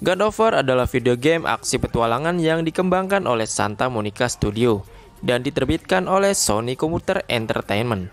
God of War adalah video game aksi petualangan yang dikembangkan oleh Santa Monica Studio dan diterbitkan oleh Sony Computer Entertainment.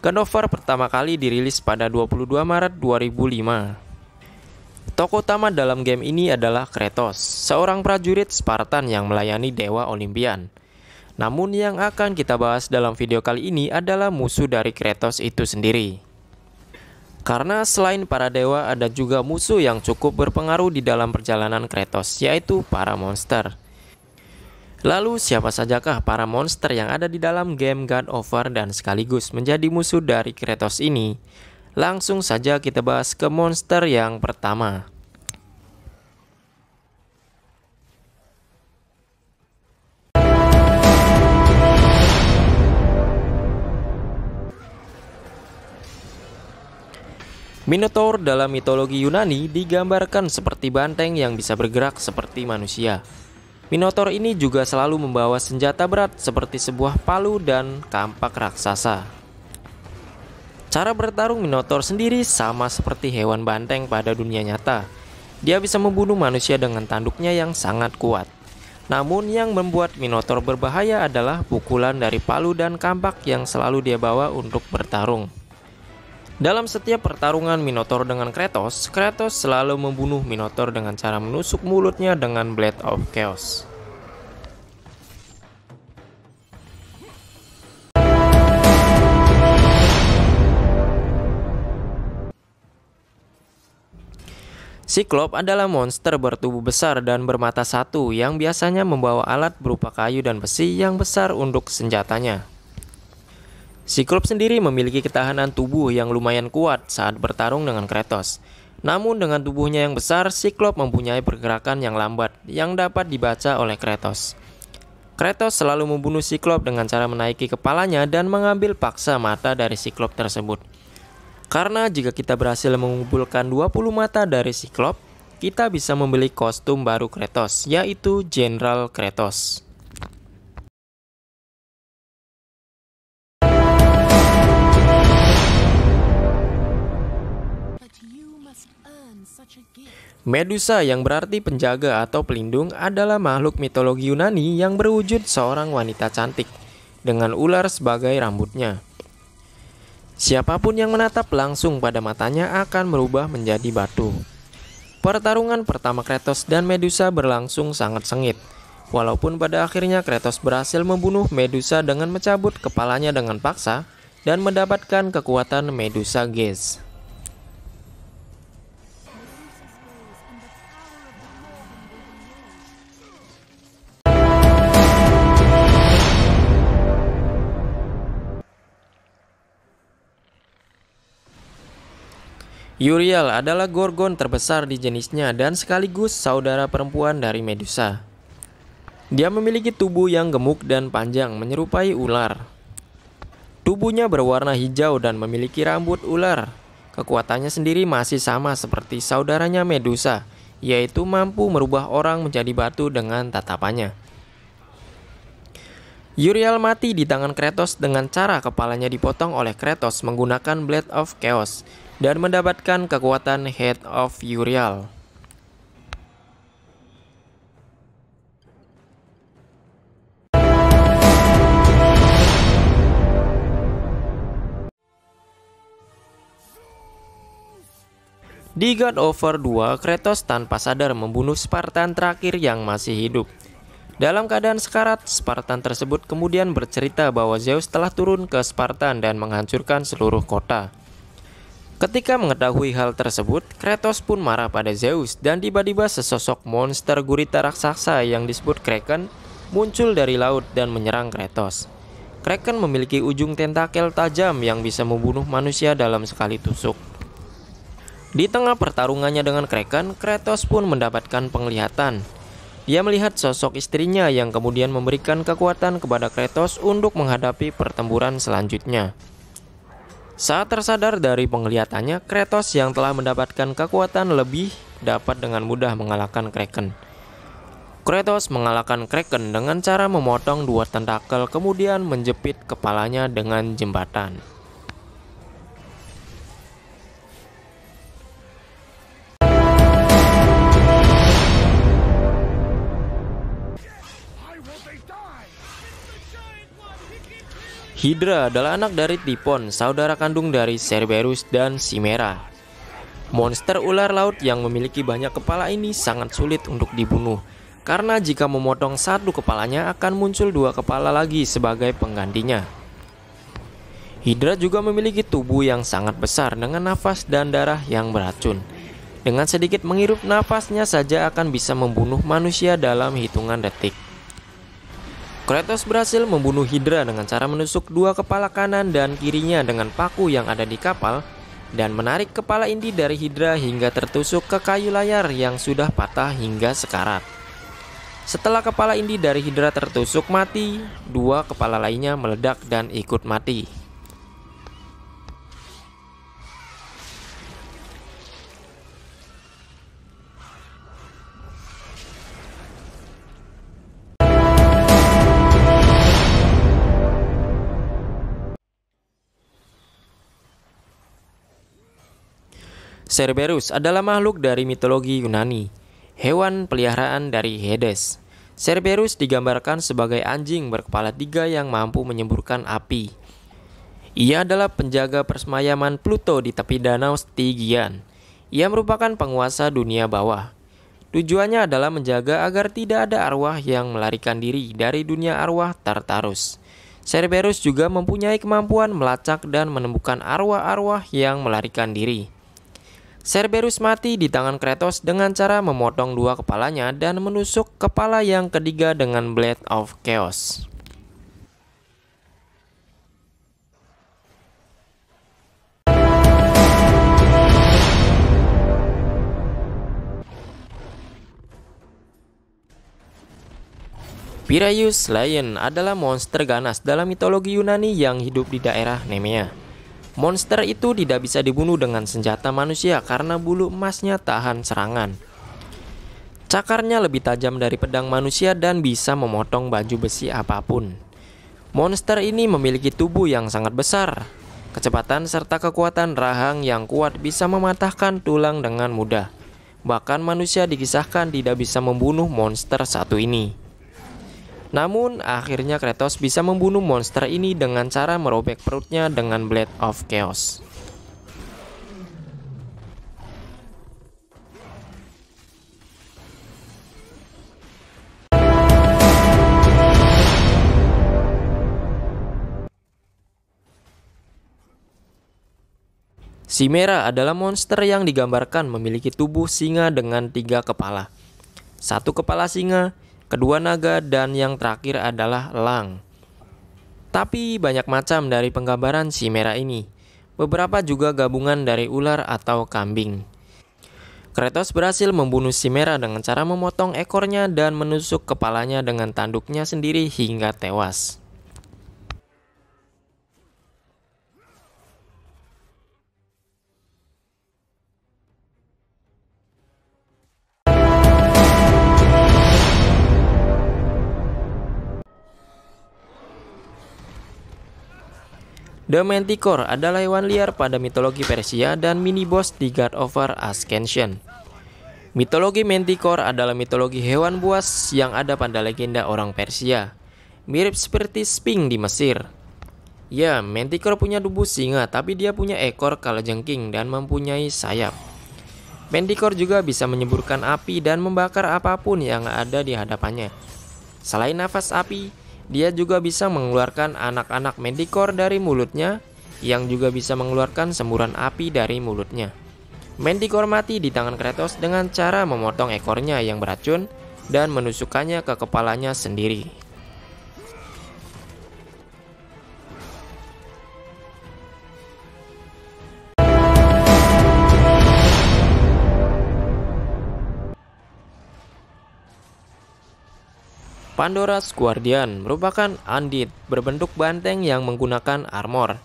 God of War pertama kali dirilis pada 22 Maret 2005. Tokoh utama dalam game ini adalah Kratos, seorang prajurit Spartan yang melayani Dewa Olimpian. Namun yang akan kita bahas dalam video kali ini adalah musuh dari Kratos itu sendiri. Karena selain para dewa ada juga musuh yang cukup berpengaruh di dalam perjalanan Kratos, yaitu para monster. Lalu siapa sajakah para monster yang ada di dalam game God Over dan sekaligus menjadi musuh dari Kratos ini? Langsung saja kita bahas ke monster yang pertama. Minotaur dalam mitologi Yunani digambarkan seperti banteng yang bisa bergerak seperti manusia. Minotaur ini juga selalu membawa senjata berat seperti sebuah palu dan kampak raksasa. Cara bertarung Minotaur sendiri sama seperti hewan banteng pada dunia nyata. Dia bisa membunuh manusia dengan tanduknya yang sangat kuat. Namun yang membuat Minotaur berbahaya adalah pukulan dari palu dan kampak yang selalu dia bawa untuk bertarung. Dalam setiap pertarungan Minotaur dengan Kratos, Kratos selalu membunuh Minotaur dengan cara menusuk mulutnya dengan Blade of Chaos. Cyclop adalah monster bertubuh besar dan bermata satu yang biasanya membawa alat berupa kayu dan besi yang besar untuk senjatanya. Siklop sendiri memiliki ketahanan tubuh yang lumayan kuat saat bertarung dengan Kratos. Namun dengan tubuhnya yang besar, Siklop mempunyai pergerakan yang lambat yang dapat dibaca oleh Kratos. Kratos selalu membunuh Siklop dengan cara menaiki kepalanya dan mengambil paksa mata dari Siklop tersebut. Karena jika kita berhasil mengumpulkan 20 mata dari Siklop, kita bisa membeli kostum baru Kratos, yaitu General Kratos. Medusa yang berarti penjaga atau pelindung adalah makhluk mitologi Yunani yang berwujud seorang wanita cantik dengan ular sebagai rambutnya. Siapapun yang menatap langsung pada matanya akan berubah menjadi batu. Pertarungan pertama Kratos dan Medusa berlangsung sangat sengit. Walaupun pada akhirnya Kratos berhasil membunuh Medusa dengan mencabut kepalanya dengan paksa dan mendapatkan kekuatan Medusa Gaze. Uriel adalah gorgon terbesar di jenisnya dan sekaligus saudara perempuan dari Medusa. Dia memiliki tubuh yang gemuk dan panjang menyerupai ular. Tubuhnya berwarna hijau dan memiliki rambut ular. Kekuatannya sendiri masih sama seperti saudaranya Medusa, yaitu mampu merubah orang menjadi batu dengan tatapannya. Uriel mati di tangan Kratos dengan cara kepalanya dipotong oleh Kratos menggunakan Blade of Chaos dan mendapatkan kekuatan Head of Uriel. Di God Over 2, Kratos tanpa sadar membunuh Spartan terakhir yang masih hidup. Dalam keadaan sekarat, Spartan tersebut kemudian bercerita bahwa Zeus telah turun ke Spartan dan menghancurkan seluruh kota. Ketika mengetahui hal tersebut, Kratos pun marah pada Zeus dan tiba-tiba sesosok monster gurita raksasa yang disebut Kraken muncul dari laut dan menyerang Kratos. Kraken memiliki ujung tentakel tajam yang bisa membunuh manusia dalam sekali tusuk. Di tengah pertarungannya dengan Kraken, Kratos pun mendapatkan penglihatan dia melihat sosok istrinya yang kemudian memberikan kekuatan kepada Kratos untuk menghadapi pertempuran selanjutnya. Saat tersadar dari penglihatannya, Kratos yang telah mendapatkan kekuatan lebih dapat dengan mudah mengalahkan Kraken. Kratos mengalahkan Kraken dengan cara memotong dua tentakel kemudian menjepit kepalanya dengan jembatan. Hydra adalah anak dari Typhon, saudara kandung dari Cerberus dan Simera. Monster ular laut yang memiliki banyak kepala ini sangat sulit untuk dibunuh, karena jika memotong satu kepalanya akan muncul dua kepala lagi sebagai penggantinya. Hydra juga memiliki tubuh yang sangat besar dengan nafas dan darah yang beracun. Dengan sedikit menghirup nafasnya saja akan bisa membunuh manusia dalam hitungan detik. Kratos berhasil membunuh Hydra dengan cara menusuk dua kepala kanan dan kirinya dengan paku yang ada di kapal dan menarik kepala Indi dari Hydra hingga tertusuk ke kayu layar yang sudah patah hingga sekarat. Setelah kepala Indi dari Hydra tertusuk mati, dua kepala lainnya meledak dan ikut mati. Cerberus adalah makhluk dari mitologi Yunani, hewan peliharaan dari Hades. Cerberus digambarkan sebagai anjing berkepala tiga yang mampu menyemburkan api. Ia adalah penjaga persemayaman Pluto di tepi danau Stygian. Ia merupakan penguasa dunia bawah. Tujuannya adalah menjaga agar tidak ada arwah yang melarikan diri dari dunia arwah Tartarus. Cerberus juga mempunyai kemampuan melacak dan menemukan arwah-arwah yang melarikan diri. Cerberus mati di tangan Kratos dengan cara memotong dua kepalanya dan menusuk kepala yang ketiga dengan Blade of Chaos. Piraeus Lion adalah monster ganas dalam mitologi Yunani yang hidup di daerah Nemea. Monster itu tidak bisa dibunuh dengan senjata manusia karena bulu emasnya tahan serangan. Cakarnya lebih tajam dari pedang manusia dan bisa memotong baju besi apapun. Monster ini memiliki tubuh yang sangat besar. Kecepatan serta kekuatan rahang yang kuat bisa mematahkan tulang dengan mudah. Bahkan manusia dikisahkan tidak bisa membunuh monster satu ini. Namun, akhirnya Kratos bisa membunuh monster ini dengan cara merobek perutnya dengan Blade of Chaos. Simera adalah monster yang digambarkan memiliki tubuh singa dengan tiga kepala. Satu kepala singa, kedua naga, dan yang terakhir adalah elang. Tapi banyak macam dari penggambaran si merah ini. Beberapa juga gabungan dari ular atau kambing. Kretos berhasil membunuh si merah dengan cara memotong ekornya dan menusuk kepalanya dengan tanduknya sendiri hingga tewas. The Manticore adalah hewan liar pada mitologi Persia dan mini boss di God of War Ascension. Mitologi Manticore adalah mitologi hewan buas yang ada pada legenda orang Persia, mirip seperti Sphinx di Mesir. Ya, Manticore punya tubuh singa, tapi dia punya ekor kalajengking dan mempunyai sayap. Manticore juga bisa menyemburkan api dan membakar apapun yang ada di hadapannya. Selain nafas api, dia juga bisa mengeluarkan anak-anak mendikor dari mulutnya yang juga bisa mengeluarkan semburan api dari mulutnya. Mendikor mati di tangan Kratos dengan cara memotong ekornya yang beracun dan menusukkannya ke kepalanya sendiri. Pandora's Guardian merupakan undead berbentuk banteng yang menggunakan armor.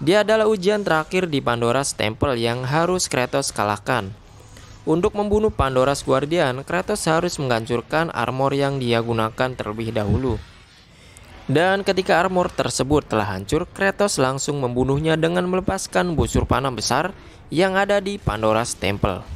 Dia adalah ujian terakhir di Pandora's Temple yang harus Kratos kalahkan. Untuk membunuh Pandora's Guardian, Kratos harus menghancurkan armor yang dia gunakan terlebih dahulu. Dan ketika armor tersebut telah hancur, Kratos langsung membunuhnya dengan melepaskan busur panah besar yang ada di Pandora's Temple.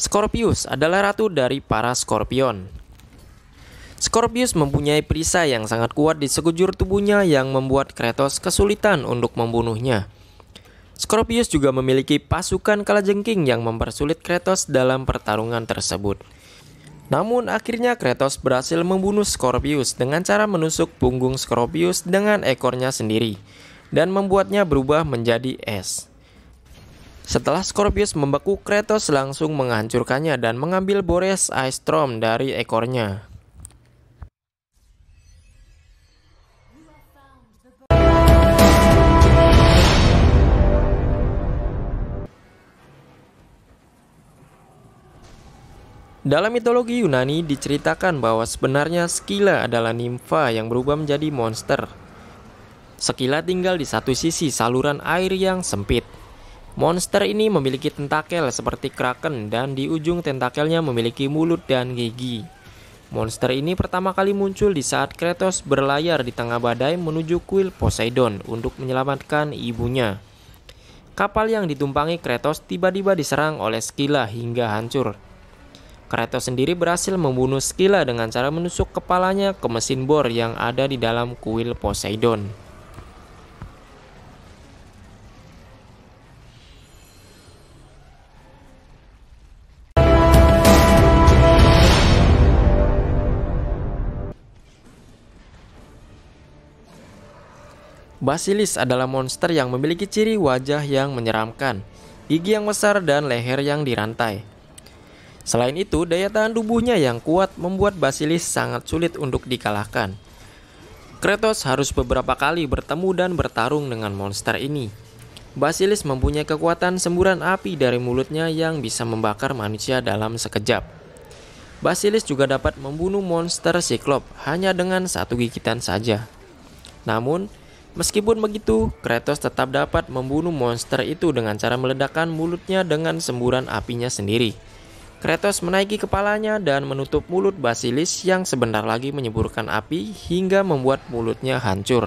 Scorpius adalah ratu dari para Scorpion. Scorpius mempunyai perisai yang sangat kuat di sekujur tubuhnya yang membuat Kratos kesulitan untuk membunuhnya. Scorpius juga memiliki pasukan kalajengking yang mempersulit Kratos dalam pertarungan tersebut. Namun akhirnya Kratos berhasil membunuh Scorpius dengan cara menusuk punggung Scorpius dengan ekornya sendiri dan membuatnya berubah menjadi es. Setelah Scorpius membeku, Kratos langsung menghancurkannya dan mengambil Boreas Ice Storm dari ekornya. Dalam mitologi Yunani diceritakan bahwa sebenarnya Skila adalah nimfa yang berubah menjadi monster. Skila tinggal di satu sisi saluran air yang sempit. Monster ini memiliki tentakel seperti kraken dan di ujung tentakelnya memiliki mulut dan gigi. Monster ini pertama kali muncul di saat Kratos berlayar di tengah badai menuju kuil Poseidon untuk menyelamatkan ibunya. Kapal yang ditumpangi Kratos tiba-tiba diserang oleh Skylla hingga hancur. Kratos sendiri berhasil membunuh Skylla dengan cara menusuk kepalanya ke mesin bor yang ada di dalam kuil Poseidon. Basilis adalah monster yang memiliki ciri wajah yang menyeramkan, gigi yang besar dan leher yang dirantai. Selain itu, daya tahan tubuhnya yang kuat membuat Basilis sangat sulit untuk dikalahkan. Kratos harus beberapa kali bertemu dan bertarung dengan monster ini. Basilis mempunyai kekuatan semburan api dari mulutnya yang bisa membakar manusia dalam sekejap. Basilis juga dapat membunuh monster siklop hanya dengan satu gigitan saja. Namun, Meskipun begitu, Kratos tetap dapat membunuh monster itu dengan cara meledakkan mulutnya dengan semburan apinya sendiri. Kratos menaiki kepalanya dan menutup mulut Basilis yang sebentar lagi menyemburkan api hingga membuat mulutnya hancur.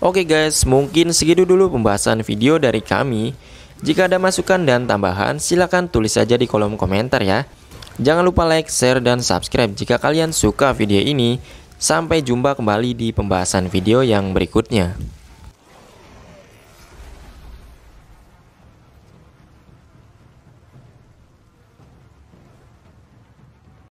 Oke okay guys, mungkin segitu dulu pembahasan video dari kami. Jika ada masukan dan tambahan, silakan tulis saja di kolom komentar ya. Jangan lupa like, share, dan subscribe jika kalian suka video ini. Sampai jumpa kembali di pembahasan video yang berikutnya.